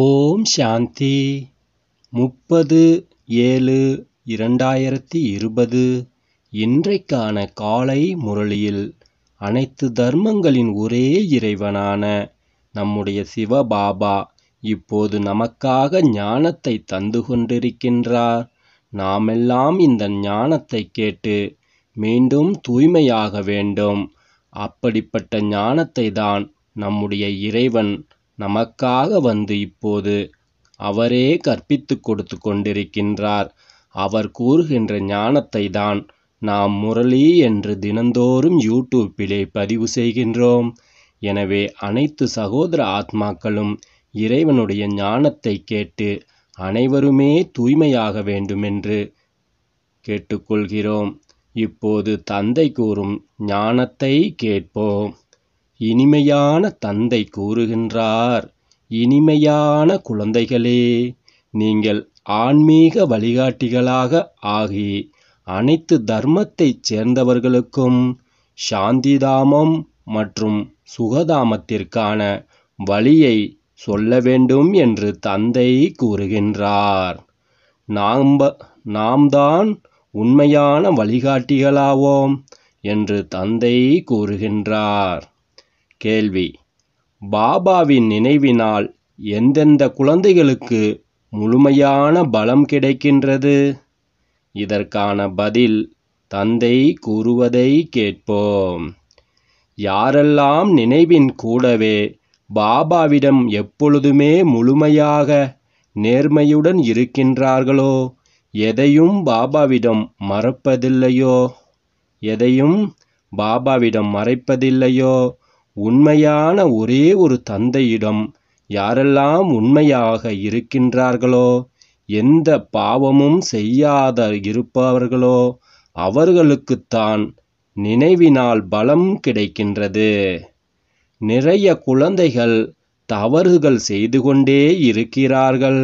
ஓம் சாந்தி முப்பது ஏழு இரண்டாயிரத்தி இருபது இன்றைக்கான காலை முரளியில் அனைத்து தர்மங்களின் ஒரே இறைவனான நம்முடைய சிவபாபா இப்போது நமக்காக ஞானத்தை தந்து கொண்டிருக்கின்றார் நாமெல்லாம் இந்த ஞானத்தை கேட்டு மீண்டும் தூய்மையாக வேண்டும் அப்படிப்பட்ட ஞானத்தை தான் நம்முடைய இறைவன் நமக்காக வந்து இப்போது அவரே கற்பித்து கொடுத்து கொண்டிருக்கின்றார் அவர் கூறுகின்ற ஞானத்தை தான் நாம் முரளி என்று தினந்தோறும் யூடியூப்பிலே பதிவு செய்கின்றோம் எனவே அனைத்து சகோதர ஆத்மாக்களும் இறைவனுடைய ஞானத்தை கேட்டு அனைவருமே தூய்மையாக வேண்டுமென்று கேட்டுக்கொள்கிறோம் இப்போது தந்தை கூறும் ஞானத்தை கேட்போம் இனிமையான தந்தை கூறுகின்றார் இனிமையான குழந்தைகளே நீங்கள் ஆன்மீக வழிகாட்டிகளாக ஆகி அனைத்து தர்மத்தைச் சேர்ந்தவர்களுக்கும் சாந்திதாமம் மற்றும் சுகதாமத்திற்கான வழியை சொல்ல வேண்டும் என்று தந்தை கூறுகின்றார் நாம் நாம் தான் உண்மையான வழிகாட்டிகளாவோம் என்று தந்தை கூறுகின்றார் கேள்வி பாபாவின் நினைவினால் எந்தெந்த குழந்தைகளுக்கு முழுமையான பலம் கிடைக்கின்றது இதற்கான பதில் தந்தை கூறுவதை கேட்போம் யாரெல்லாம் நினைவின் கூடவே பாபாவிடம் எப்பொழுதுமே முழுமையாக நேர்மையுடன் இருக்கின்றார்களோ எதையும் பாபாவிடம் மறப்பதில்லையோ எதையும் பாபாவிடம் மறைப்பதில்லையோ உண்மையான ஒரே ஒரு தந்தையிடம் யாரெல்லாம் உண்மையாக இருக்கின்றார்களோ எந்த பாவமும் செய்யாத இருப்பவர்களோ அவர்களுக்குத்தான் நினைவினால் பலம் கிடைக்கின்றது நிறைய குழந்தைகள் தவறுகள் செய்து கொண்டே இருக்கிறார்கள்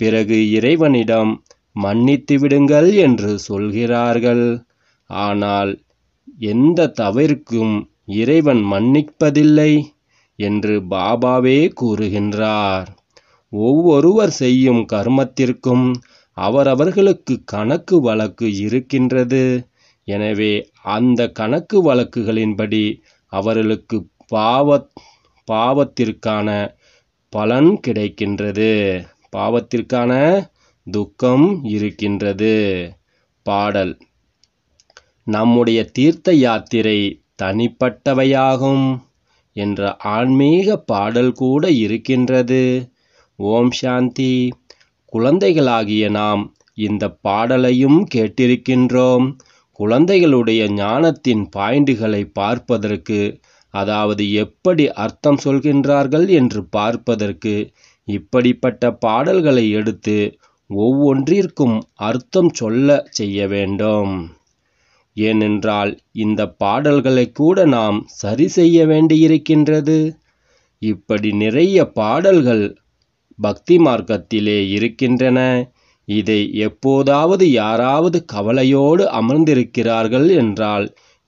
பிறகு இறைவனிடம் மன்னித்து விடுங்கள் என்று சொல்கிறார்கள் ஆனால் எந்த தவிர்க்கும் இறைவன் மன்னிப்பதில்லை என்று பாபாவே கூறுகின்றார் ஒவ்வொருவர் செய்யும் கர்மத்திற்கும் அவரவர்களுக்கு கணக்கு வழக்கு இருக்கின்றது எனவே அந்த கணக்கு வழக்குகளின்படி அவர்களுக்கு பாவ பாவத்திற்கான பலன் கிடைக்கின்றது பாவத்திற்கான துக்கம் இருக்கின்றது பாடல் நம்முடைய தீர்த்த யாத்திரை தனிப்பட்டவையாகும் என்ற ஆன்மீக பாடல் கூட இருக்கின்றது ஓம் சாந்தி குழந்தைகளாகிய நாம் இந்த பாடலையும் கேட்டிருக்கின்றோம் குழந்தைகளுடைய ஞானத்தின் பாயிண்டுகளை பார்ப்பதற்கு அதாவது எப்படி அர்த்தம் சொல்கின்றார்கள் என்று பார்ப்பதற்கு இப்படிப்பட்ட பாடல்களை எடுத்து ஒவ்வொன்றிற்கும் அர்த்தம் சொல்ல செய்ய வேண்டும் ஏனென்றால் இந்த பாடல்களை கூட நாம் சரி செய்ய வேண்டியிருக்கின்றது இப்படி நிறைய பாடல்கள் பக்தி மார்க்கத்திலே இருக்கின்றன இதை எப்போதாவது யாராவது கவலையோடு அமர்ந்திருக்கிறார்கள் என்றால்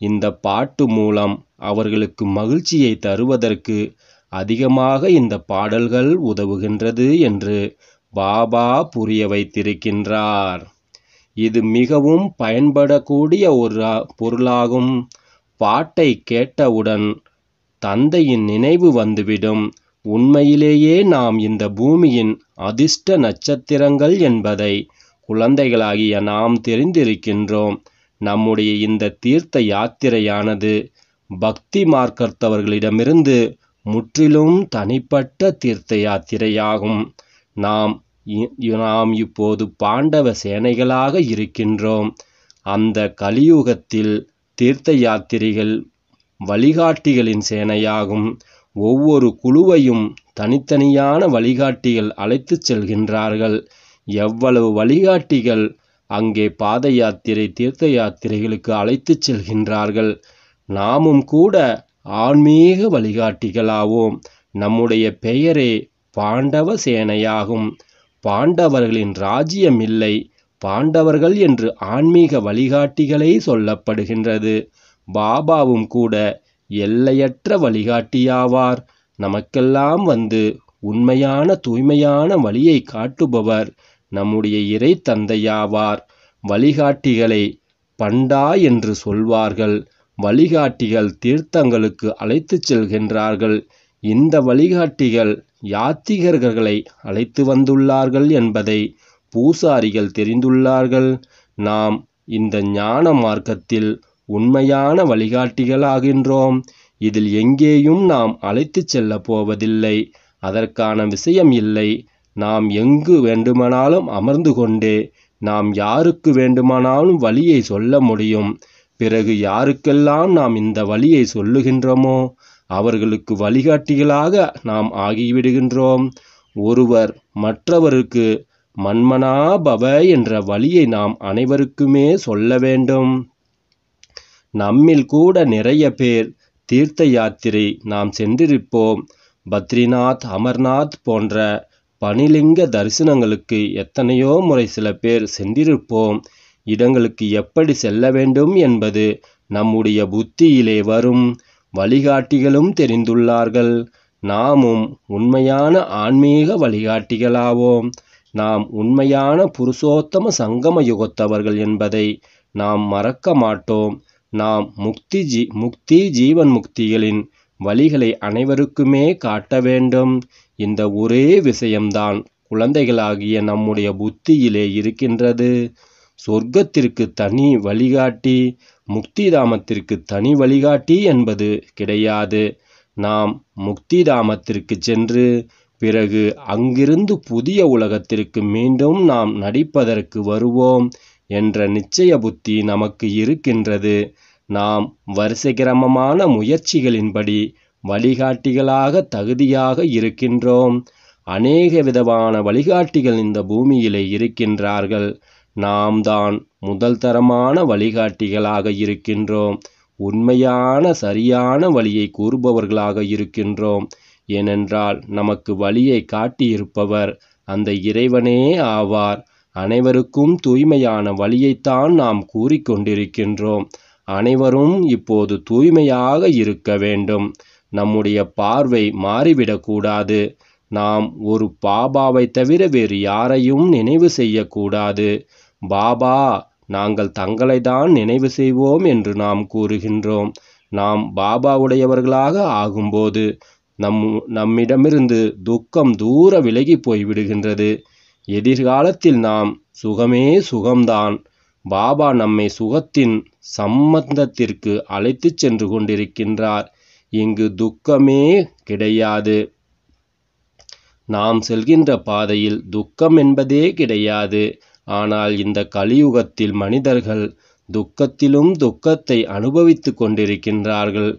இந்த பாட்டு மூலம் அவர்களுக்கு மகிழ்ச்சியை தருவதற்கு அதிகமாக இந்த பாடல்கள் உதவுகின்றது என்று பாபா புரிய வைத்திருக்கின்றார் இது மிகவும் பயன்படக்கூடிய ஒரு பொருளாகும் பாட்டை கேட்டவுடன் தந்தையின் நினைவு வந்துவிடும் உண்மையிலேயே நாம் இந்த பூமியின் அதிர்ஷ்ட நட்சத்திரங்கள் என்பதை குழந்தைகளாகிய நாம் தெரிந்திருக்கின்றோம் நம்முடைய இந்த தீர்த்த யாத்திரையானது பக்தி மார்க்கத்தவர்களிடமிருந்து முற்றிலும் தனிப்பட்ட தீர்த்த யாத்திரையாகும் நாம் நாம் இப்போது பாண்டவ சேனைகளாக இருக்கின்றோம் அந்த கலியுகத்தில் தீர்த்த யாத்திரிகள் வழிகாட்டிகளின் சேனையாகும் ஒவ்வொரு குழுவையும் தனித்தனியான வழிகாட்டிகள் அழைத்து செல்கின்றார்கள் எவ்வளவு வழிகாட்டிகள் அங்கே பாத யாத்திரை தீர்த்த யாத்திரைகளுக்கு அழைத்து செல்கின்றார்கள் நாமும் கூட ஆன்மீக வழிகாட்டிகளாவோம் நம்முடைய பெயரே பாண்டவ சேனையாகும் பாண்டவர்களின் இல்லை பாண்டவர்கள் என்று ஆன்மீக வழிகாட்டிகளே சொல்லப்படுகின்றது பாபாவும் கூட எல்லையற்ற வழிகாட்டியாவார் நமக்கெல்லாம் வந்து உண்மையான தூய்மையான வழியை காட்டுபவர் நம்முடைய இறை தந்தையாவார் வழிகாட்டிகளை பண்டா என்று சொல்வார்கள் வழிகாட்டிகள் தீர்த்தங்களுக்கு அழைத்துச் செல்கின்றார்கள் இந்த வழிகாட்டிகள் யாத்திகர்களை அழைத்து வந்துள்ளார்கள் என்பதை பூசாரிகள் தெரிந்துள்ளார்கள் நாம் இந்த ஞான மார்க்கத்தில் உண்மையான வழிகாட்டிகளாகின்றோம் இதில் எங்கேயும் நாம் அழைத்துச் செல்ல போவதில்லை அதற்கான விஷயம் இல்லை நாம் எங்கு வேண்டுமானாலும் அமர்ந்து கொண்டு நாம் யாருக்கு வேண்டுமானாலும் வழியை சொல்ல முடியும் பிறகு யாருக்கெல்லாம் நாம் இந்த வழியை சொல்லுகின்றோமோ அவர்களுக்கு வழிகாட்டிகளாக நாம் ஆகிவிடுகின்றோம் ஒருவர் மற்றவருக்கு மன்மனாபவ என்ற வழியை நாம் அனைவருக்குமே சொல்ல வேண்டும் நம்மில் கூட நிறைய பேர் தீர்த்த யாத்திரை நாம் சென்றிருப்போம் பத்ரிநாத் அமர்நாத் போன்ற பனிலிங்க தரிசனங்களுக்கு எத்தனையோ முறை சில பேர் சென்றிருப்போம் இடங்களுக்கு எப்படி செல்ல வேண்டும் என்பது நம்முடைய புத்தியிலே வரும் வழிகாட்டிகளும் தெரிந்துள்ளார்கள் நாமும் உண்மையான ஆன்மீக வழிகாட்டிகளாவோம் நாம் உண்மையான புருஷோத்தம சங்கம யுகத்தவர்கள் என்பதை நாம் மறக்க மாட்டோம் நாம் முக்தி ஜீ முக்தி ஜீவன் முக்திகளின் வழிகளை அனைவருக்குமே காட்ட வேண்டும் இந்த ஒரே விஷயம்தான் குழந்தைகளாகிய நம்முடைய புத்தியிலே இருக்கின்றது சொர்க்கத்திற்கு தனி வழிகாட்டி முக்திதாமத்திற்கு தனி வழிகாட்டி என்பது கிடையாது நாம் முக்திதாமத்திற்கு சென்று பிறகு அங்கிருந்து புதிய உலகத்திற்கு மீண்டும் நாம் நடிப்பதற்கு வருவோம் என்ற நிச்சய புத்தி நமக்கு இருக்கின்றது நாம் வரிசைக்கிரமமான முயற்சிகளின்படி வழிகாட்டிகளாக தகுதியாக இருக்கின்றோம் அநேக விதமான வழிகாட்டிகள் இந்த பூமியிலே இருக்கின்றார்கள் நாம் தான் முதல் தரமான வழிகாட்டிகளாக இருக்கின்றோம் உண்மையான சரியான வழியை கூறுபவர்களாக இருக்கின்றோம் ஏனென்றால் நமக்கு வழியை காட்டியிருப்பவர் அந்த இறைவனே ஆவார் அனைவருக்கும் தூய்மையான வழியைத்தான் நாம் கூறிக்கொண்டிருக்கின்றோம் அனைவரும் இப்போது தூய்மையாக இருக்க வேண்டும் நம்முடைய பார்வை மாறிவிடக்கூடாது நாம் ஒரு பாபாவை தவிர வேறு யாரையும் நினைவு செய்யக்கூடாது பாபா நாங்கள் தங்களை தான் நினைவு செய்வோம் என்று நாம் கூறுகின்றோம் நாம் பாபாவுடையவர்களாக ஆகும்போது நம் நம்மிடமிருந்து துக்கம் தூர விலகி போய்விடுகின்றது எதிர்காலத்தில் நாம் சுகமே சுகம்தான் பாபா நம்மை சுகத்தின் சம்பந்தத்திற்கு அழைத்துச் சென்று கொண்டிருக்கின்றார் இங்கு துக்கமே கிடையாது நாம் செல்கின்ற பாதையில் துக்கம் என்பதே கிடையாது ஆனால் இந்த கலியுகத்தில் மனிதர்கள் துக்கத்திலும் துக்கத்தை அனுபவித்து கொண்டிருக்கின்றார்கள்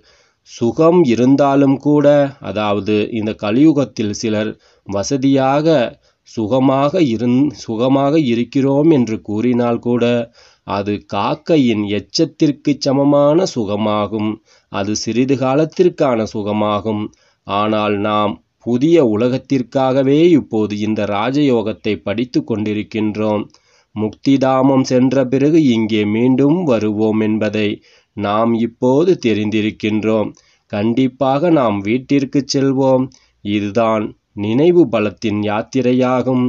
சுகம் இருந்தாலும் கூட அதாவது இந்த கலியுகத்தில் சிலர் வசதியாக சுகமாக இருந் சுகமாக இருக்கிறோம் என்று கூறினால் கூட அது காக்கையின் எச்சத்திற்கு சமமான சுகமாகும் அது சிறிது காலத்திற்கான சுகமாகும் ஆனால் நாம் புதிய உலகத்திற்காகவே இப்போது இந்த ராஜயோகத்தை படித்து கொண்டிருக்கின்றோம் முக்திதாமம் சென்ற பிறகு இங்கே மீண்டும் வருவோம் என்பதை நாம் இப்போது தெரிந்திருக்கின்றோம் கண்டிப்பாக நாம் வீட்டிற்கு செல்வோம் இதுதான் நினைவு பலத்தின் யாத்திரையாகும்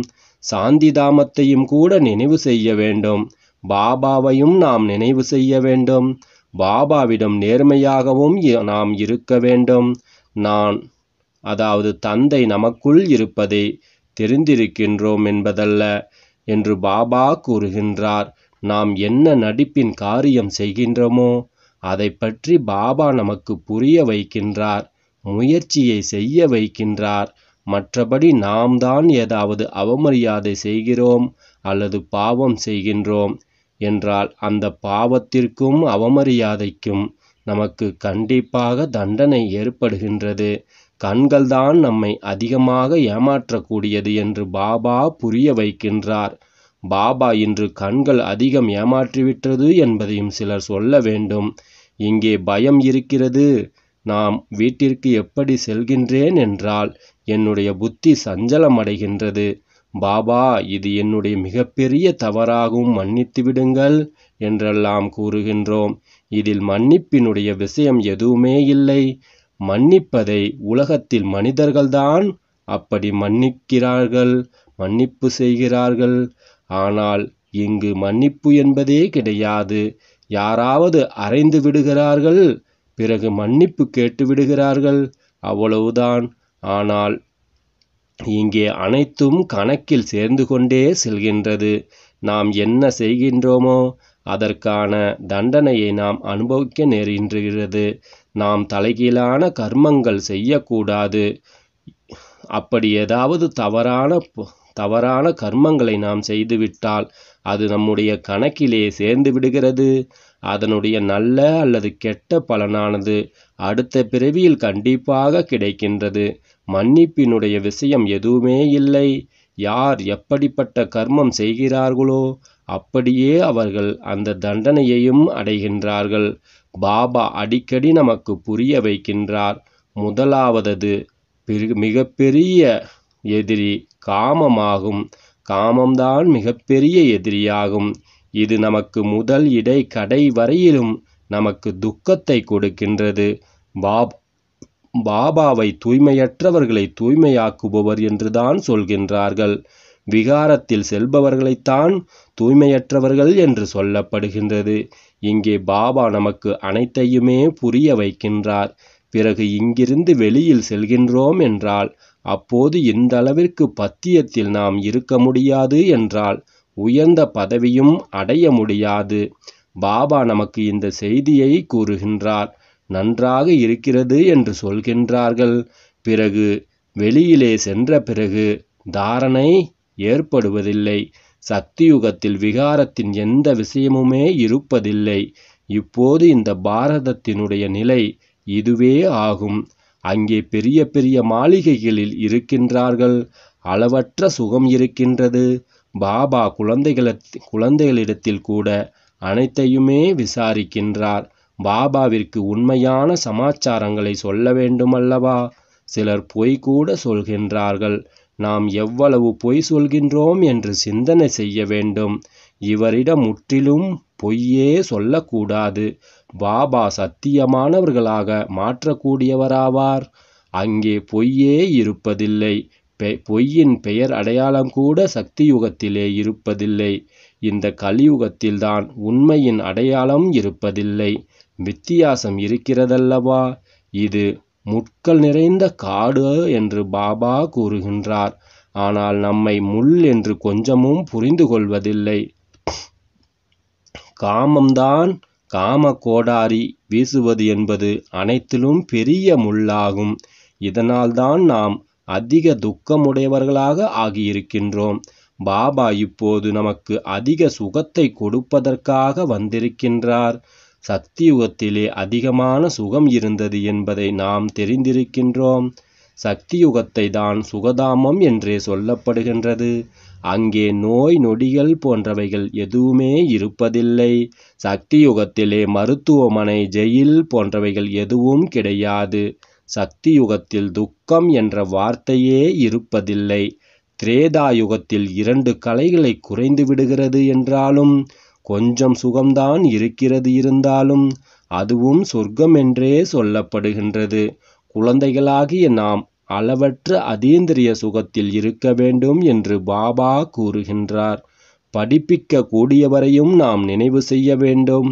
சாந்திதாமத்தையும் கூட நினைவு செய்ய வேண்டும் பாபாவையும் நாம் நினைவு செய்ய வேண்டும் பாபாவிடம் நேர்மையாகவும் நாம் இருக்க வேண்டும் நான் அதாவது தந்தை நமக்குள் இருப்பதை தெரிந்திருக்கின்றோம் என்பதல்ல என்று பாபா கூறுகின்றார் நாம் என்ன நடிப்பின் காரியம் செய்கின்றோமோ அதை பற்றி பாபா நமக்கு புரிய வைக்கின்றார் முயற்சியை செய்ய வைக்கின்றார் மற்றபடி நாம் தான் ஏதாவது அவமரியாதை செய்கிறோம் அல்லது பாவம் செய்கின்றோம் என்றால் அந்த பாவத்திற்கும் அவமரியாதைக்கும் நமக்கு கண்டிப்பாக தண்டனை ஏற்படுகின்றது கண்கள்தான் நம்மை அதிகமாக ஏமாற்றக்கூடியது என்று பாபா புரிய வைக்கின்றார் பாபா இன்று கண்கள் அதிகம் ஏமாற்றிவிட்டது என்பதையும் சிலர் சொல்ல வேண்டும் இங்கே பயம் இருக்கிறது நாம் வீட்டிற்கு எப்படி செல்கின்றேன் என்றால் என்னுடைய புத்தி சஞ்சலமடைகின்றது பாபா இது என்னுடைய மிகப்பெரிய தவறாகவும் மன்னித்து விடுங்கள் என்றெல்லாம் கூறுகின்றோம் இதில் மன்னிப்பினுடைய விஷயம் எதுவுமே இல்லை மன்னிப்பதை உலகத்தில் மனிதர்கள்தான் அப்படி மன்னிக்கிறார்கள் மன்னிப்பு செய்கிறார்கள் ஆனால் இங்கு மன்னிப்பு என்பதே கிடையாது யாராவது அறைந்து விடுகிறார்கள் பிறகு மன்னிப்பு கேட்டு விடுகிறார்கள் அவ்வளவுதான் ஆனால் இங்கே அனைத்தும் கணக்கில் சேர்ந்து கொண்டே செல்கின்றது நாம் என்ன செய்கின்றோமோ அதற்கான தண்டனையை நாம் அனுபவிக்க நேரின்றுகிறது நாம் தலைகீழான கர்மங்கள் செய்யக்கூடாது அப்படி ஏதாவது தவறான தவறான கர்மங்களை நாம் செய்துவிட்டால் அது நம்முடைய கணக்கிலே சேர்ந்து விடுகிறது அதனுடைய நல்ல அல்லது கெட்ட பலனானது அடுத்த பிறவியில் கண்டிப்பாக கிடைக்கின்றது மன்னிப்பினுடைய விஷயம் எதுவுமே இல்லை யார் எப்படிப்பட்ட கர்மம் செய்கிறார்களோ அப்படியே அவர்கள் அந்த தண்டனையையும் அடைகின்றார்கள் பாபா அடிக்கடி நமக்கு புரிய வைக்கின்றார் முதலாவதது மிகப்பெரிய எதிரி காமமாகும் காமம்தான் மிகப்பெரிய எதிரியாகும் இது நமக்கு முதல் இடை கடை வரையிலும் நமக்கு துக்கத்தை கொடுக்கின்றது பாப் பாபாவை தூய்மையற்றவர்களை தூய்மையாக்குபவர் என்றுதான் சொல்கின்றார்கள் விகாரத்தில் செல்பவர்களைத்தான் தூய்மையற்றவர்கள் என்று சொல்லப்படுகின்றது இங்கே பாபா நமக்கு அனைத்தையுமே புரிய வைக்கின்றார் பிறகு இங்கிருந்து வெளியில் செல்கின்றோம் என்றால் அப்போது இந்த அளவிற்கு பத்தியத்தில் நாம் இருக்க முடியாது என்றால் உயர்ந்த பதவியும் அடைய முடியாது பாபா நமக்கு இந்த செய்தியை கூறுகின்றார் நன்றாக இருக்கிறது என்று சொல்கின்றார்கள் பிறகு வெளியிலே சென்ற பிறகு தாரணை ஏற்படுவதில்லை சக்தியுகத்தில் விகாரத்தின் எந்த விஷயமுமே இருப்பதில்லை இப்போது இந்த பாரதத்தினுடைய நிலை இதுவே ஆகும் அங்கே பெரிய பெரிய மாளிகைகளில் இருக்கின்றார்கள் அளவற்ற சுகம் இருக்கின்றது பாபா குழந்தைகள குழந்தைகளிடத்தில் கூட அனைத்தையுமே விசாரிக்கின்றார் பாபாவிற்கு உண்மையான சமாச்சாரங்களை சொல்ல வேண்டுமல்லவா சிலர் பொய் கூட சொல்கின்றார்கள் நாம் எவ்வளவு பொய் சொல்கின்றோம் என்று சிந்தனை செய்ய வேண்டும் இவரிடம் முற்றிலும் பொய்யே சொல்லக்கூடாது பாபா சத்தியமானவர்களாக மாற்றக்கூடியவராவார் அங்கே பொய்யே இருப்பதில்லை பொய்யின் பெயர் அடையாளம் கூட சக்தி யுகத்திலே இருப்பதில்லை இந்த கலியுகத்தில்தான் உண்மையின் அடையாளம் இருப்பதில்லை வித்தியாசம் இருக்கிறதல்லவா இது முட்கள் நிறைந்த காடு என்று பாபா கூறுகின்றார். ஆனால் நம்மை முள் என்று கொஞ்சமும் புரிந்து கொள்வதில்லை. காமம்தான் காம கோடாரி வீசுவது என்பது அனைத்திலும் பெரிய முள்ளாகும். இதனால்தான் நாம் அதிக துக்கமுடையவர்களாக ஆகியிருக்கின்றோம். பாபா இப்போது நமக்கு அதிக சுகத்தை கொடுப்பதற்காக வந்திருக்கின்றார். சக்தியுகத்திலே அதிகமான சுகம் இருந்தது என்பதை நாம் தெரிந்திருக்கின்றோம் சக்தியுகத்தை தான் சுகதாமம் என்றே சொல்லப்படுகின்றது அங்கே நோய் நொடிகள் போன்றவைகள் எதுவுமே இருப்பதில்லை சக்தியுகத்திலே மருத்துவமனை ஜெயில் போன்றவைகள் எதுவும் கிடையாது சக்தியுகத்தில் துக்கம் என்ற வார்த்தையே இருப்பதில்லை திரேதா யுகத்தில் இரண்டு கலைகளை குறைந்து விடுகிறது என்றாலும் கொஞ்சம் சுகம்தான் இருக்கிறது இருந்தாலும் அதுவும் சொர்க்கம் என்றே சொல்லப்படுகின்றது குழந்தைகளாகிய நாம் அளவற்ற அதீந்திரிய சுகத்தில் இருக்க வேண்டும் என்று பாபா கூறுகின்றார் படிப்பிக்க கூடியவரையும் நாம் நினைவு செய்ய வேண்டும்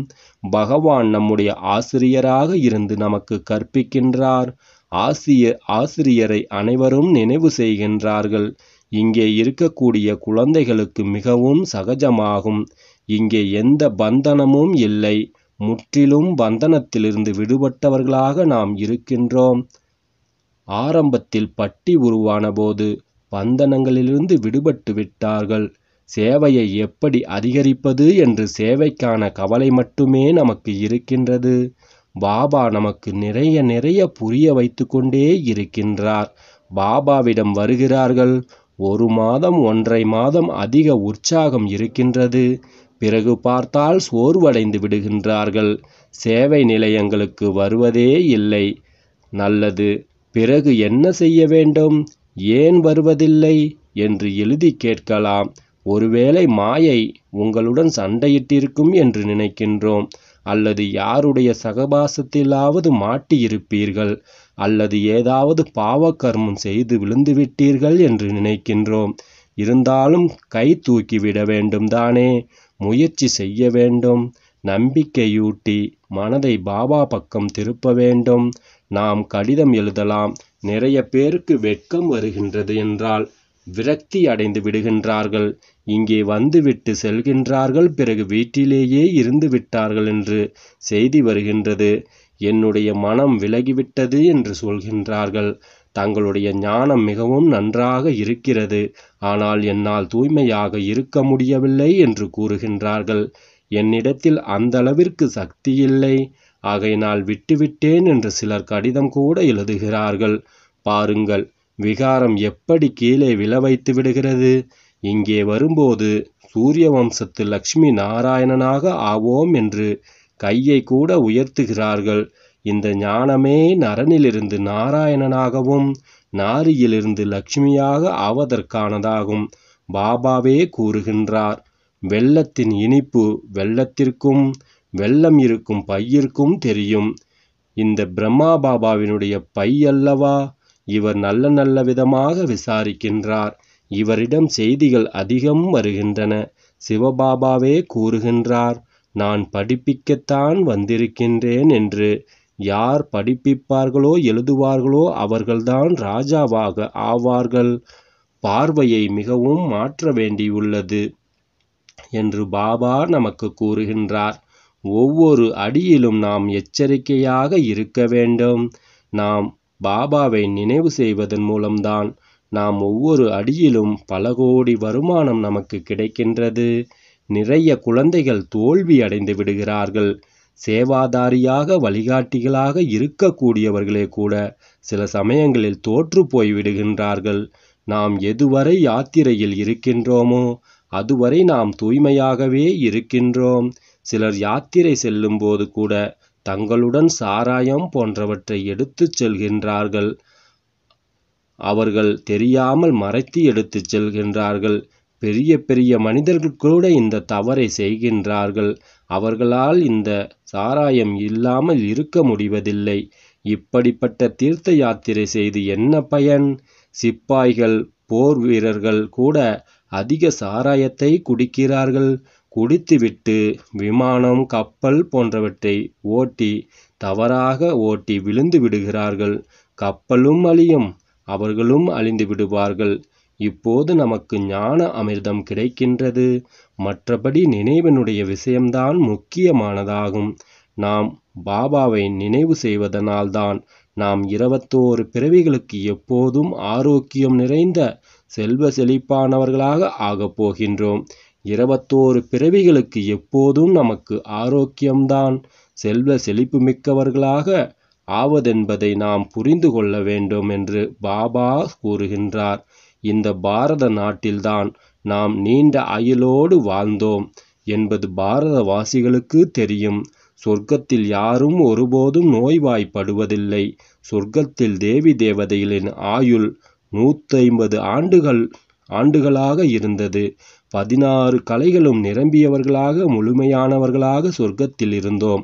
பகவான் நம்முடைய ஆசிரியராக இருந்து நமக்கு கற்பிக்கின்றார் ஆசிய ஆசிரியரை அனைவரும் நினைவு செய்கின்றார்கள் இங்கே இருக்கக்கூடிய குழந்தைகளுக்கு மிகவும் சகஜமாகும் இங்கே எந்த பந்தனமும் இல்லை முற்றிலும் பந்தனத்திலிருந்து விடுபட்டவர்களாக நாம் இருக்கின்றோம் ஆரம்பத்தில் பட்டி உருவான போது பந்தனங்களிலிருந்து விடுபட்டு விட்டார்கள் சேவையை எப்படி அதிகரிப்பது என்று சேவைக்கான கவலை மட்டுமே நமக்கு இருக்கின்றது பாபா நமக்கு நிறைய நிறைய புரிய வைத்து கொண்டே இருக்கின்றார் பாபாவிடம் வருகிறார்கள் ஒரு மாதம் ஒன்றை மாதம் அதிக உற்சாகம் இருக்கின்றது பிறகு பார்த்தால் சோர்வடைந்து விடுகின்றார்கள் சேவை நிலையங்களுக்கு வருவதே இல்லை நல்லது பிறகு என்ன செய்ய வேண்டும் ஏன் வருவதில்லை என்று எழுதி கேட்கலாம் ஒருவேளை மாயை உங்களுடன் சண்டையிட்டிருக்கும் என்று நினைக்கின்றோம் அல்லது யாருடைய சகபாசத்திலாவது மாட்டியிருப்பீர்கள் அல்லது ஏதாவது பாவக்கர்மம் செய்து விழுந்துவிட்டீர்கள் என்று நினைக்கின்றோம் இருந்தாலும் கை தூக்கிவிட வேண்டும் தானே முயற்சி செய்ய வேண்டும் நம்பிக்கையூட்டி மனதை பாபா பக்கம் திருப்ப வேண்டும் நாம் கடிதம் எழுதலாம் நிறைய பேருக்கு வெட்கம் வருகின்றது என்றால் விரக்தி அடைந்து விடுகின்றார்கள் இங்கே வந்துவிட்டு செல்கின்றார்கள் பிறகு வீட்டிலேயே இருந்து விட்டார்கள் என்று செய்தி வருகின்றது என்னுடைய மனம் விலகிவிட்டது என்று சொல்கின்றார்கள் தங்களுடைய ஞானம் மிகவும் நன்றாக இருக்கிறது ஆனால் என்னால் தூய்மையாக இருக்க முடியவில்லை என்று கூறுகின்றார்கள் என்னிடத்தில் அந்த அளவிற்கு சக்தி இல்லை ஆகை நான் விட்டுவிட்டேன் என்று சிலர் கடிதம் கூட எழுதுகிறார்கள் பாருங்கள் விகாரம் எப்படி கீழே விழ வைத்து விடுகிறது இங்கே வரும்போது சூரிய வம்சத்து லக்ஷ்மி நாராயணனாக ஆவோம் என்று கையை கூட உயர்த்துகிறார்கள் இந்த ஞானமே நரனிலிருந்து நாராயணனாகவும் நாரியிலிருந்து லக்ஷ்மியாக ஆவதற்கானதாகும் பாபாவே கூறுகின்றார் வெள்ளத்தின் இனிப்பு வெள்ளத்திற்கும் வெள்ளம் இருக்கும் பையிற்கும் தெரியும் இந்த பிரம்மா பாபாவினுடைய பை அல்லவா இவர் நல்ல நல்ல விதமாக விசாரிக்கின்றார் இவரிடம் செய்திகள் அதிகம் வருகின்றன சிவபாபாவே கூறுகின்றார் நான் படிப்பிக்கத்தான் வந்திருக்கின்றேன் என்று யார் படிப்பிப்பார்களோ எழுதுவார்களோ அவர்கள்தான் ராஜாவாக ஆவார்கள் பார்வையை மிகவும் மாற்ற வேண்டியுள்ளது என்று பாபா நமக்கு கூறுகின்றார் ஒவ்வொரு அடியிலும் நாம் எச்சரிக்கையாக இருக்க வேண்டும் நாம் பாபாவை நினைவு செய்வதன் மூலம்தான் நாம் ஒவ்வொரு அடியிலும் பல கோடி வருமானம் நமக்கு கிடைக்கின்றது நிறைய குழந்தைகள் தோல்வி அடைந்து விடுகிறார்கள் சேவாதாரியாக வழிகாட்டிகளாக இருக்கக்கூடியவர்களே கூட சில சமயங்களில் தோற்று போய்விடுகின்றார்கள் நாம் எதுவரை யாத்திரையில் இருக்கின்றோமோ அதுவரை நாம் தூய்மையாகவே இருக்கின்றோம் சிலர் யாத்திரை செல்லும்போது கூட தங்களுடன் சாராயம் போன்றவற்றை எடுத்துச் செல்கின்றார்கள் அவர்கள் தெரியாமல் மறைத்து எடுத்துச் செல்கின்றார்கள் பெரிய பெரிய மனிதர்கள் கூட இந்த தவறை செய்கின்றார்கள் அவர்களால் இந்த சாராயம் இல்லாமல் இருக்க முடிவதில்லை இப்படிப்பட்ட தீர்த்த யாத்திரை செய்து என்ன பயன் சிப்பாய்கள் போர் வீரர்கள் கூட அதிக சாராயத்தை குடிக்கிறார்கள் குடித்துவிட்டு விமானம் கப்பல் போன்றவற்றை ஓட்டி தவறாக ஓட்டி விழுந்து விடுகிறார்கள் கப்பலும் அழியும் அவர்களும் அழிந்து விடுவார்கள் இப்போது நமக்கு ஞான அமிர்தம் கிடைக்கின்றது மற்றபடி நினைவனுடைய விஷயம்தான் முக்கியமானதாகும் நாம் பாபாவை நினைவு செய்வதனால்தான் நாம் இருபத்தோரு பிறவிகளுக்கு எப்போதும் ஆரோக்கியம் நிறைந்த செல்வ செழிப்பானவர்களாக ஆகப் போகின்றோம் இருபத்தோரு பிறவிகளுக்கு எப்போதும் நமக்கு ஆரோக்கியம்தான் செல்வ செழிப்பு மிக்கவர்களாக ஆவதென்பதை நாம் புரிந்து கொள்ள வேண்டும் என்று பாபா கூறுகின்றார் இந்த பாரத நாட்டில்தான் நாம் நீண்ட அயலோடு வாழ்ந்தோம் என்பது பாரதவாசிகளுக்கு தெரியும். சொர்க்கத்தில் யாரும் ஒருபோதும் நோய்வாய்ப்படுவதில்லை. சொர்க்கத்தில் தேவி தேவதைகளின் ஆயுள் நூற்றைம்பது ஆண்டுகள் ஆண்டுகளாக இருந்தது. பதினாறு கலைகளும் நிரம்பியவர்களாக முழுமையானவர்களாக சொர்க்கத்தில் இருந்தோம்.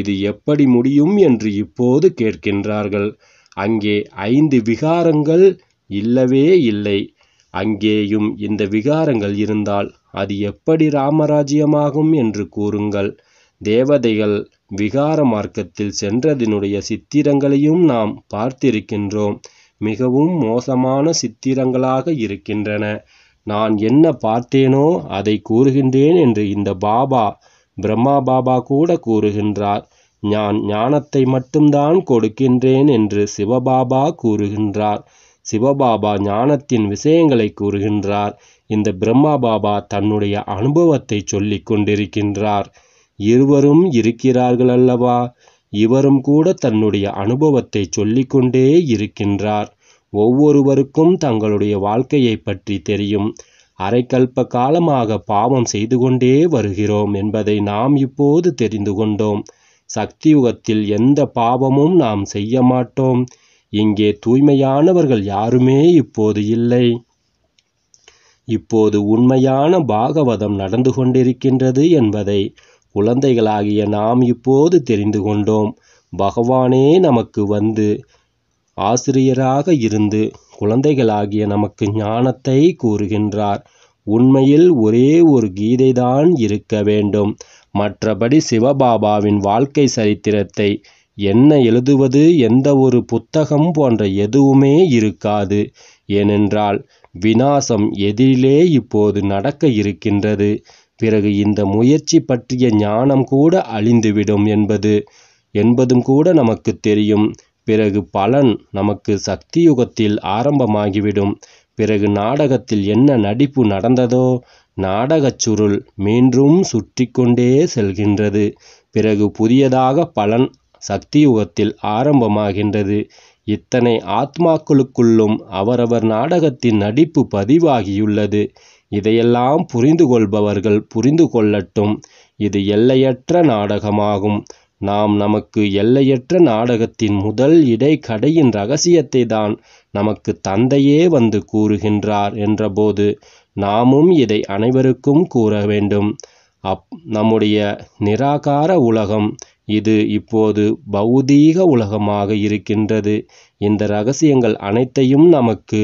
இது எப்படி முடியும் என்று இப்போது கேட்கின்றார்கள். அங்கே ஐந்து விகாரங்கள் இல்லவே இல்லை அங்கேயும் இந்த விகாரங்கள் இருந்தால் அது எப்படி ராமராஜ்யமாகும் என்று கூறுங்கள் தேவதைகள் விகார மார்க்கத்தில் சென்றதனுடைய சித்திரங்களையும் நாம் பார்த்திருக்கின்றோம் மிகவும் மோசமான சித்திரங்களாக இருக்கின்றன நான் என்ன பார்த்தேனோ அதை கூறுகின்றேன் என்று இந்த பாபா பிரம்மா பாபா கூட கூறுகின்றார் நான் ஞானத்தை மட்டும்தான் கொடுக்கின்றேன் என்று சிவபாபா கூறுகின்றார் சிவபாபா ஞானத்தின் விஷயங்களை கூறுகின்றார் இந்த பிரம்மா பாபா தன்னுடைய அனுபவத்தை சொல்லிக் கொண்டிருக்கின்றார் இருவரும் இருக்கிறார்கள் அல்லவா இவரும் கூட தன்னுடைய அனுபவத்தை சொல்லிக்கொண்டே இருக்கின்றார் ஒவ்வொருவருக்கும் தங்களுடைய வாழ்க்கையை பற்றி தெரியும் அரைக்கல்ப காலமாக பாவம் செய்து கொண்டே வருகிறோம் என்பதை நாம் இப்போது தெரிந்து கொண்டோம் சக்தி யுகத்தில் எந்த பாவமும் நாம் செய்ய மாட்டோம் இங்கே தூய்மையானவர்கள் யாருமே இப்போது இல்லை இப்போது உண்மையான பாகவதம் நடந்து கொண்டிருக்கின்றது என்பதை குழந்தைகளாகிய நாம் இப்போது தெரிந்து கொண்டோம் பகவானே நமக்கு வந்து ஆசிரியராக இருந்து குழந்தைகளாகிய நமக்கு ஞானத்தை கூறுகின்றார் உண்மையில் ஒரே ஒரு கீதைதான் இருக்க வேண்டும் மற்றபடி சிவபாபாவின் வாழ்க்கை சரித்திரத்தை என்ன எழுதுவது எந்த ஒரு புத்தகம் போன்ற எதுவுமே இருக்காது. ஏனென்றால் விநாசம் எதிரிலே இப்போது நடக்க இருக்கின்றது. பிறகு இந்த முயற்சி பற்றிய ஞானம் கூட அழிந்துவிடும் என்பது என்பதும் கூட நமக்கு தெரியும். பிறகு பலன் நமக்கு சக்தியுகத்தில் ஆரம்பமாகிவிடும். பிறகு நாடகத்தில் என்ன நடிப்பு நடந்ததோ நாடகச் சுருள் மீண்டும் சுற்றி கொண்டே செல்கின்றது. பிறகு புதியதாக பலன் சக்தியுகத்தில் ஆரம்பமாகின்றது இத்தனை ஆத்மாக்களுக்குள்ளும் அவரவர் நாடகத்தின் நடிப்பு பதிவாகியுள்ளது இதையெல்லாம் புரிந்து கொள்பவர்கள் புரிந்து கொள்ளட்டும் இது எல்லையற்ற நாடகமாகும் நாம் நமக்கு எல்லையற்ற நாடகத்தின் முதல் இடைக்கடையின் ரகசியத்தை தான் நமக்கு தந்தையே வந்து கூறுகின்றார் என்றபோது நாமும் இதை அனைவருக்கும் கூற வேண்டும் அப் நம்முடைய நிராகார உலகம் இது இப்போது பௌதீக உலகமாக இருக்கின்றது இந்த ரகசியங்கள் அனைத்தையும் நமக்கு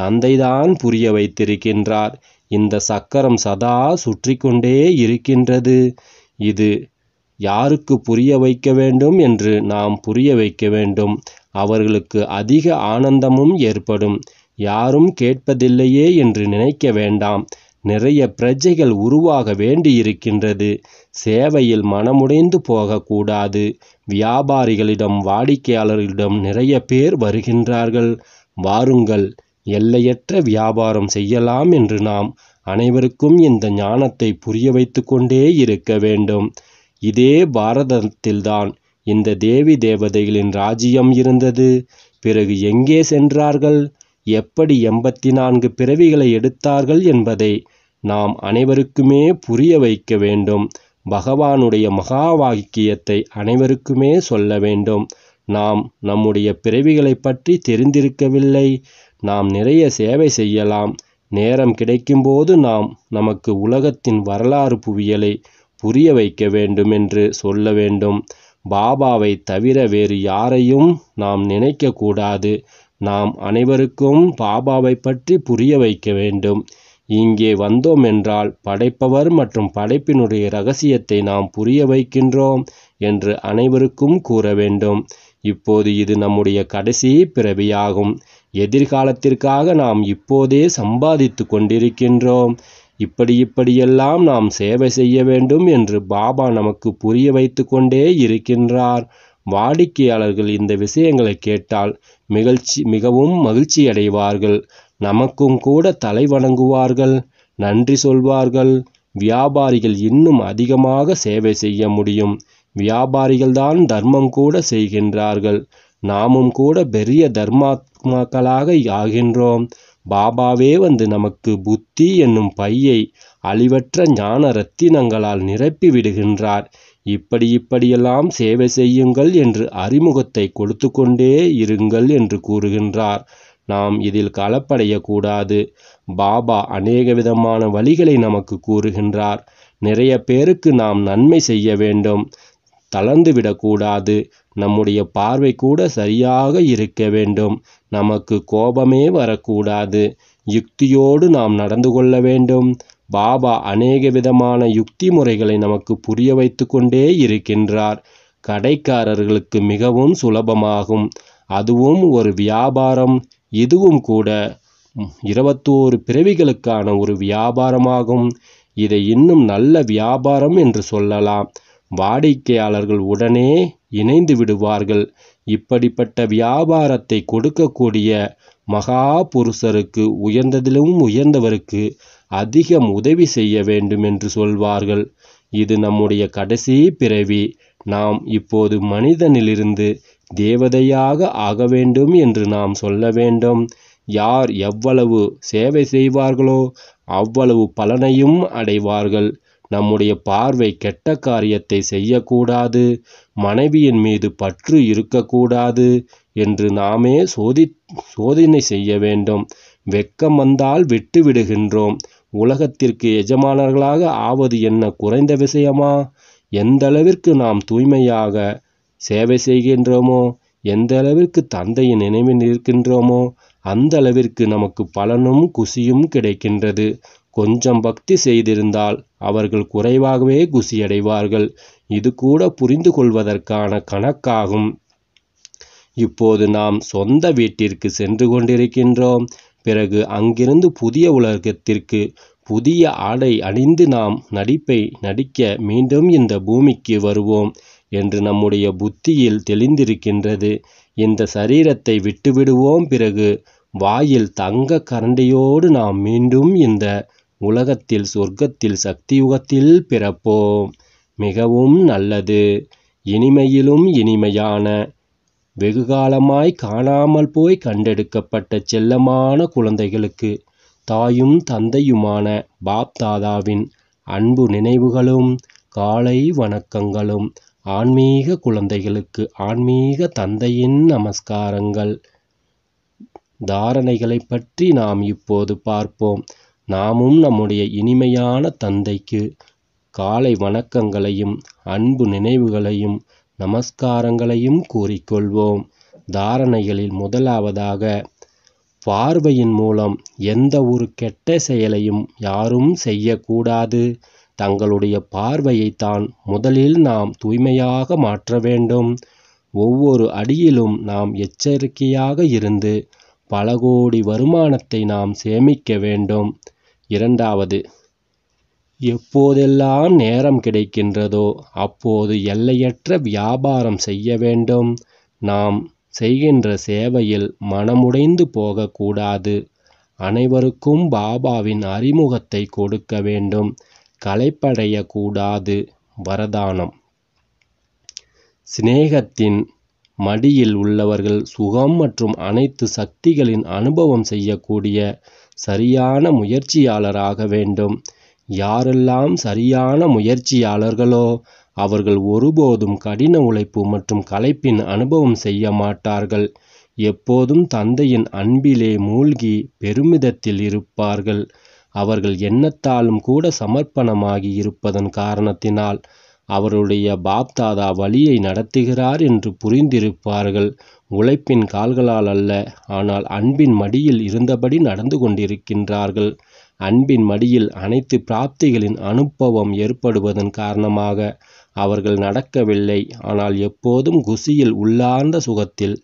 தந்தைதான் புரிய வைத்திருக்கின்றார் இந்த சக்கரம் சதா சுற்றி கொண்டே இருக்கின்றது இது யாருக்கு புரிய வைக்க வேண்டும் என்று நாம் புரிய வைக்க வேண்டும் அவர்களுக்கு அதிக ஆனந்தமும் ஏற்படும் யாரும் கேட்பதில்லையே என்று நினைக்க வேண்டாம் நிறைய பிரஜைகள் உருவாக வேண்டியிருக்கின்றது சேவையில் மனமுடைந்து போகக்கூடாது வியாபாரிகளிடம் வாடிக்கையாளர்களிடம் நிறைய பேர் வருகின்றார்கள் வாருங்கள் எல்லையற்ற வியாபாரம் செய்யலாம் என்று நாம் அனைவருக்கும் இந்த ஞானத்தை புரிய வைத்து கொண்டே இருக்க வேண்டும் இதே பாரதத்தில்தான் இந்த தேவி தேவதைகளின் ராஜ்யம் இருந்தது பிறகு எங்கே சென்றார்கள் எப்படி எண்பத்தி நான்கு பிறவிகளை எடுத்தார்கள் என்பதை நாம் அனைவருக்குமே புரிய வைக்க வேண்டும் பகவானுடைய மகா வாக்கியத்தை அனைவருக்குமே சொல்ல வேண்டும் நாம் நம்முடைய பிறவிகளை பற்றி தெரிந்திருக்கவில்லை நாம் நிறைய சேவை செய்யலாம் நேரம் கிடைக்கும்போது நாம் நமக்கு உலகத்தின் வரலாறு புவியலை புரிய வைக்க வேண்டும் என்று சொல்ல வேண்டும் பாபாவை தவிர வேறு யாரையும் நாம் நினைக்கக்கூடாது நாம் அனைவருக்கும் பாபாவை பற்றி புரிய வைக்க வேண்டும் இங்கே வந்தோம் என்றால் படைப்பவர் மற்றும் படைப்பினுடைய ரகசியத்தை நாம் புரிய வைக்கின்றோம் என்று அனைவருக்கும் கூற வேண்டும் இப்போது இது நம்முடைய கடைசி பிறவியாகும் எதிர்காலத்திற்காக நாம் இப்போதே சம்பாதித்து கொண்டிருக்கின்றோம் இப்படி இப்படியெல்லாம் நாம் சேவை செய்ய வேண்டும் என்று பாபா நமக்கு புரிய வைத்து கொண்டே இருக்கின்றார் வாடிக்கையாளர்கள் இந்த விஷயங்களை கேட்டால் மிகழ்ச்சி மிகவும் மகிழ்ச்சி அடைவார்கள் நமக்கும் கூட தலை வணங்குவார்கள் நன்றி சொல்வார்கள் வியாபாரிகள் இன்னும் அதிகமாக சேவை செய்ய முடியும் வியாபாரிகள்தான் தர்மம் கூட செய்கின்றார்கள் நாமும் கூட பெரிய தர்மாத்மாக்களாக ஆகின்றோம் பாபாவே வந்து நமக்கு புத்தி என்னும் பையை அழிவற்ற ஞான ரத்தினங்களால் நிரப்பி விடுகின்றார் இப்படி இப்படியெல்லாம் சேவை செய்யுங்கள் என்று அறிமுகத்தை கொடுத்து கொண்டே இருங்கள் என்று கூறுகின்றார் நாம் இதில் கலப்படையக்கூடாது பாபா அநேக விதமான வழிகளை நமக்கு கூறுகின்றார் நிறைய பேருக்கு நாம் நன்மை செய்ய வேண்டும் தளர்ந்து விடக்கூடாது நம்முடைய பார்வை கூட சரியாக இருக்க வேண்டும் நமக்கு கோபமே வரக்கூடாது யுக்தியோடு நாம் நடந்து கொள்ள வேண்டும் பாபா அநேக விதமான யுக்தி முறைகளை நமக்கு புரிய வைத்து கொண்டே இருக்கின்றார் கடைக்காரர்களுக்கு மிகவும் சுலபமாகும் அதுவும் ஒரு வியாபாரம் இதுவும் கூட இருபத்தோரு பிறவிகளுக்கான ஒரு வியாபாரமாகும் இதை இன்னும் நல்ல வியாபாரம் என்று சொல்லலாம் வாடிக்கையாளர்கள் உடனே இணைந்து விடுவார்கள் இப்படிப்பட்ட வியாபாரத்தை கொடுக்கக்கூடிய மகா புருஷருக்கு உயர்ந்ததிலும் உயர்ந்தவருக்கு அதிகம் உதவி செய்ய வேண்டும் என்று சொல்வார்கள் இது நம்முடைய கடைசி பிறவி நாம் இப்போது மனிதனிலிருந்து தேவதையாக ஆக வேண்டும் என்று நாம் சொல்ல வேண்டும் யார் எவ்வளவு சேவை செய்வார்களோ அவ்வளவு பலனையும் அடைவார்கள் நம்முடைய பார்வை கெட்ட காரியத்தை செய்யக்கூடாது மனைவியின் மீது பற்று இருக்கக்கூடாது என்று நாமே சோதி சோதனை செய்ய வேண்டும் வெக்கம் வந்தால் விட்டு விடுகின்றோம் உலகத்திற்கு எஜமானர்களாக ஆவது என்ன குறைந்த விஷயமா எந்தளவிற்கு நாம் தூய்மையாக சேவை செய்கின்றோமோ எந்த அளவிற்கு தந்தையின் நினைவில் இருக்கின்றோமோ அந்த அளவிற்கு நமக்கு பலனும் குசியும் கிடைக்கின்றது கொஞ்சம் பக்தி செய்திருந்தால் அவர்கள் குறைவாகவே குசியடைவார்கள் இது கூட புரிந்து கொள்வதற்கான கணக்காகும் இப்போது நாம் சொந்த வீட்டிற்கு சென்று கொண்டிருக்கின்றோம் பிறகு அங்கிருந்து புதிய உலகத்திற்கு புதிய ஆடை அணிந்து நாம் நடிப்பை நடிக்க மீண்டும் இந்த பூமிக்கு வருவோம் என்று நம்முடைய புத்தியில் தெளிந்திருக்கின்றது இந்த சரீரத்தை விட்டுவிடுவோம் பிறகு வாயில் தங்க கரண்டியோடு நாம் மீண்டும் இந்த உலகத்தில் சொர்க்கத்தில் சக்தியுகத்தில் பிறப்போம் மிகவும் நல்லது இனிமையிலும் இனிமையான வெகுகாலமாய் காணாமல் போய் கண்டெடுக்கப்பட்ட செல்லமான குழந்தைகளுக்கு தாயும் தந்தையுமான பாப்தாதாவின் அன்பு நினைவுகளும் காலை வணக்கங்களும் ஆன்மீக குழந்தைகளுக்கு ஆன்மீக தந்தையின் நமஸ்காரங்கள் தாரணைகளை பற்றி நாம் இப்போது பார்ப்போம் நாமும் நம்முடைய இனிமையான தந்தைக்கு காலை வணக்கங்களையும் அன்பு நினைவுகளையும் நமஸ்காரங்களையும் கூறிக்கொள்வோம் தாரணைகளில் முதலாவதாக பார்வையின் மூலம் எந்த ஒரு கெட்ட செயலையும் யாரும் செய்யக்கூடாது தங்களுடைய பார்வையைத்தான் முதலில் நாம் தூய்மையாக மாற்ற வேண்டும் ஒவ்வொரு அடியிலும் நாம் எச்சரிக்கையாக இருந்து பல கோடி வருமானத்தை நாம் சேமிக்க வேண்டும் இரண்டாவது எப்போதெல்லாம் நேரம் கிடைக்கின்றதோ அப்போது எல்லையற்ற வியாபாரம் செய்ய வேண்டும் நாம் செய்கின்ற சேவையில் மனமுடைந்து போகக்கூடாது அனைவருக்கும் பாபாவின் அறிமுகத்தை கொடுக்க வேண்டும் களைப்படையக்கூடாது வரதானம். சிநேகத்தின் மடியில் உள்ளவர்கள் சுகம் மற்றும் அனைத்து சக்திகளின் அனுபவம் செய்யக்கூடிய சரியான முயற்சியாளராக வேண்டும். யாரெல்லாம் சரியான முயற்சியாளர்களோ அவர்கள் ஒருபோதும் கடின உழைப்பு மற்றும் களைப்பின் அனுபவம் செய்ய மாட்டார்கள். எப்போதும் தந்தையின் அன்பிலே மூழ்கி பெருமிதத்தில் இருப்பார்கள். அவர்கள் எண்ணத்தாலும் கூட சமர்ப்பணமாகி இருப்பதன் காரணத்தினால் அவருடைய பாப்தாதா வழியை நடத்துகிறார் என்று புரிந்திருப்பார்கள் உழைப்பின் கால்களால் அல்ல ஆனால் அன்பின் மடியில் இருந்தபடி நடந்து கொண்டிருக்கின்றார்கள் அன்பின் மடியில் அனைத்து பிராப்திகளின் அனுபவம் ஏற்படுவதன் காரணமாக அவர்கள் நடக்கவில்லை ஆனால் எப்போதும் குசியில் உள்ளார்ந்த சுகத்தில்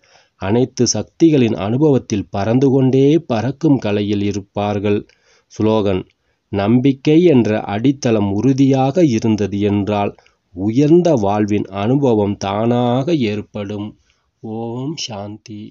அனைத்து சக்திகளின் அனுபவத்தில் பறந்து கொண்டே பறக்கும் கலையில் இருப்பார்கள் சுலோகன் நம்பிக்கை என்ற அடித்தளம் உறுதியாக இருந்தது என்றால் உயர்ந்த வாழ்வின் அனுபவம் தானாக ஏற்படும் ஓம் சாந்தி